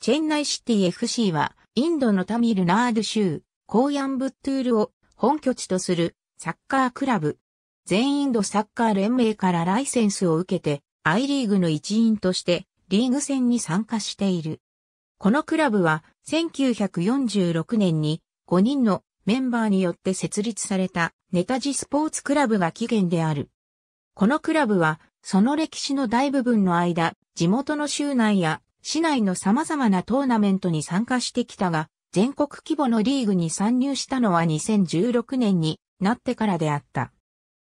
チェンナイシティ FC は、インドのタミルナード州、コーヤンブットゥールを本拠地とするサッカークラブ。全インドサッカー連盟からライセンスを受けて、アイリーグの一員としてリーグ戦に参加している。このクラブは1946年に5人のメンバーによって設立されたネタジスポーツクラブが起源である。このクラブはその歴史の大部分の間、地元の州内や市内の様々なトーナメントに参加してきたが、全国規模のリーグに参入したのは2016年になってからであった。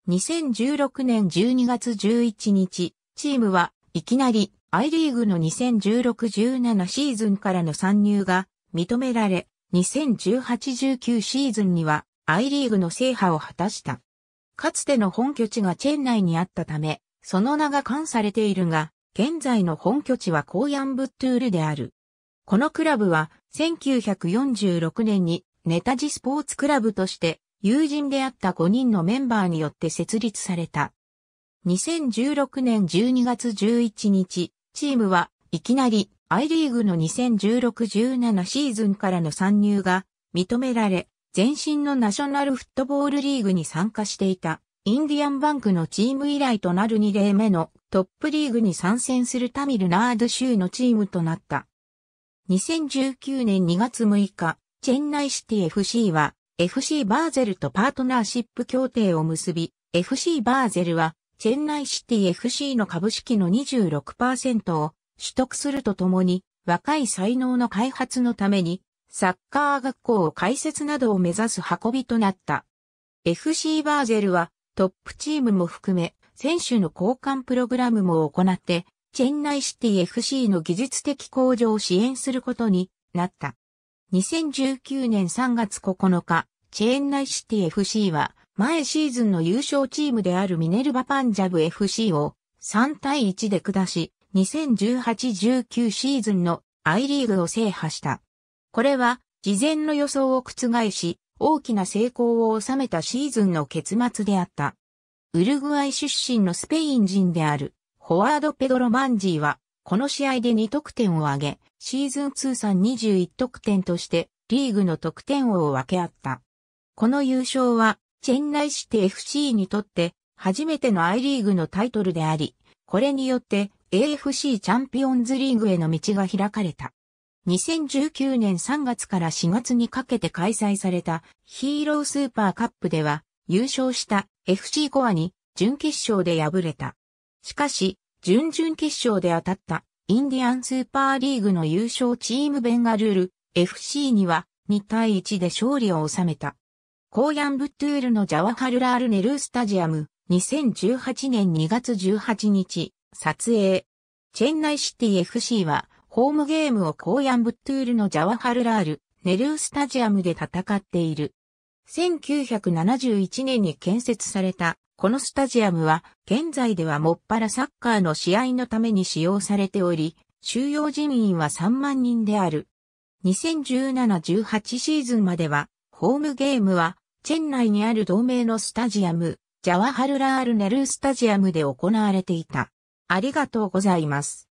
2016年12月11日、チームはいきなり I リーグの2016-17シーズンからの参入が認められ、2018-19シーズンには I リーグの制覇を果たした。かつての本拠地がチェン内にあったため、その名が冠されているが、現在の本拠地はコーヤンブットゥールである。このクラブは1946年にネタジスポーツクラブとして友人であった5人のメンバーによって設立された。2016年12月11日、チームはいきなり I リーグの2016-17シーズンからの参入が認められ、前身のナショナルフットボールリーグに参加していたインディアンバンクのチーム以来となる2例目のトップリーグに参戦するタミルナード州のチームとなった。2019年2月6日、チェンナイシティ FC は FC バーゼルとパートナーシップ協定を結び、FC バーゼルはチェンナイシティ FC の株式の26%を取得するとともに、若い才能の開発のために、サッカー学校を開設などを目指す運びとなった。FC バーゼルはトップチームも含め、選手の交換プログラムも行って、チェンナイシティ FC の技術的向上を支援することになった。2019年3月9日、チェーンナイシティ FC は、前シーズンの優勝チームであるミネルバパンジャブ FC を3対1で下し、2018-19シーズンのアイリーグを制覇した。これは、事前の予想を覆し、大きな成功を収めたシーズンの結末であった。ウルグアイ出身のスペイン人である、フォワード・ペドロ・マンジーは、この試合で2得点を挙げ、シーズン通算21得点として、リーグの得点王を分け合った。この優勝は、チェンナイシテ FC にとって、初めてのアイリーグのタイトルであり、これによって AFC チャンピオンズリーグへの道が開かれた。2019年3月から4月にかけて開催されたヒーロースーパーカップでは優勝した FC コアに準決勝で敗れた。しかし、準々決勝で当たったインディアンスーパーリーグの優勝チームベンガルール FC には2対1で勝利を収めた。コーヤンブットゥールのジャワハルラールネルースタジアム2018年2月18日撮影。チェンナイシティ FC はホームゲームをコーヤンブットゥールのジャワハルラールネルースタジアムで戦っている。1971年に建設された、このスタジアムは、現在ではもっぱらサッカーの試合のために使用されており、収容人員は3万人である。2017-18シーズンまでは、ホームゲームは、チェン内にある同盟のスタジアム、ジャワハルラールネルースタジアムで行われていた。ありがとうございます。